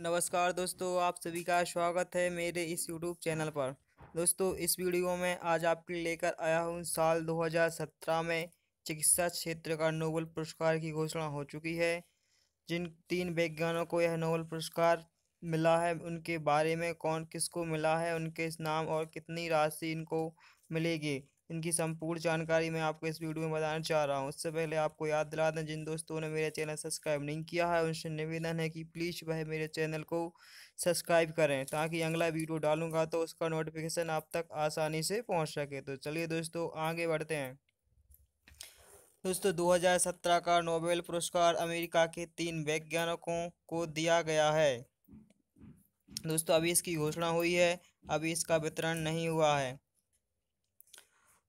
नमस्कार दोस्तों आप सभी का स्वागत है मेरे इस यूट्यूब चैनल पर दोस्तों इस वीडियो में आज आपके लेकर आया हूँ साल 2017 में चिकित्सा क्षेत्र का नोबल पुरस्कार की घोषणा हो चुकी है जिन तीन वैज्ञानिकों को यह नोबल पुरस्कार मिला है उनके बारे में कौन किसको मिला है उनके नाम और कितनी राशि इनको मिलेगी इनकी संपूर्ण जानकारी मैं आपको इस वीडियो में बताना चाह रहा हूँ उससे पहले आपको याद दिला दें जिन दोस्तों ने मेरे चैनल सब्सक्राइब नहीं किया है उनसे निवेदन है कि प्लीज़ वह मेरे चैनल को सब्सक्राइब करें ताकि अगला वीडियो डालूंगा तो उसका नोटिफिकेशन आप तक आसानी से पहुँच सके तो चलिए दोस्तों आगे बढ़ते हैं दोस्तों 2017 का नोबेल पुरस्कार अमेरिका के तीन वैज्ञानिकों को दिया गया है दोस्तों अभी इसकी घोषणा हुई है अभी इसका वितरण नहीं हुआ है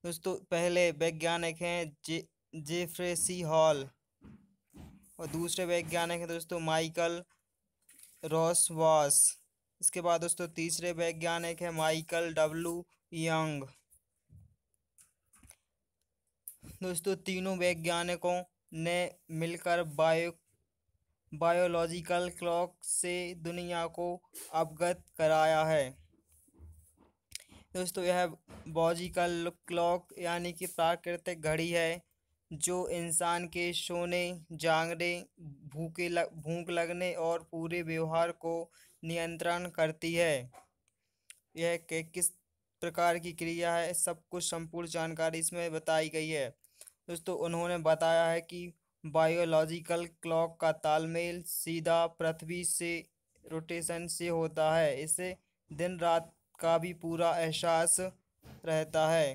दोस्तों पहले वैज्ञानिक हैं जे जेफ्रे सी हॉल और दूसरे वैज्ञानिक हैं दोस्तों माइकल रॉस वॉस इसके बाद दोस्तों तीसरे वैज्ञानिक हैं माइकल डब्लू यंग दोस्तों तीनों वैज्ञानिकों ने मिलकर बायो बायोलॉजिकल क्लॉक से दुनिया को अवगत कराया है दोस्तों यह बॉजिकल क्लॉक यानी कि प्राकृतिक घड़ी है जो इंसान के सोने जागने भूखे लग, भूख लगने और पूरे व्यवहार को नियंत्रण करती है यह के किस प्रकार की क्रिया है सब कुछ संपूर्ण जानकारी इसमें बताई गई है दोस्तों उन्होंने बताया है कि बायोलॉजिकल क्लॉक का तालमेल सीधा पृथ्वी से रोटेशन से होता है इसे दिन रात का भी पूरा एहसास रहता है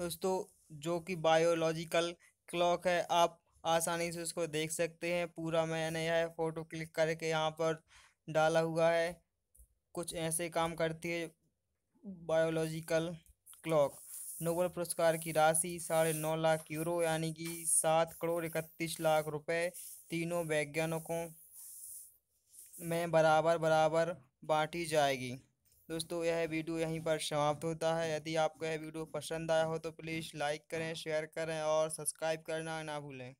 दोस्तों जो कि बायोलॉजिकल क्लॉक है आप आसानी से उसको देख सकते हैं पूरा मैंने यह फ़ोटो क्लिक करके यहाँ पर डाला हुआ है कुछ ऐसे काम करती है बायोलॉजिकल क्लॉक नोबल पुरस्कार की राशि साढ़े नौ लाख यूरो यानी कि सात करोड़ इकतीस लाख रुपए तीनों वैज्ञानिकों में बराबर बराबर बांटी जाएगी दोस्तों यह वीडियो यहीं पर समाप्त होता है यदि आपको यह वीडियो पसंद आया हो तो प्लीज़ लाइक करें शेयर करें और सब्सक्राइब करना ना भूलें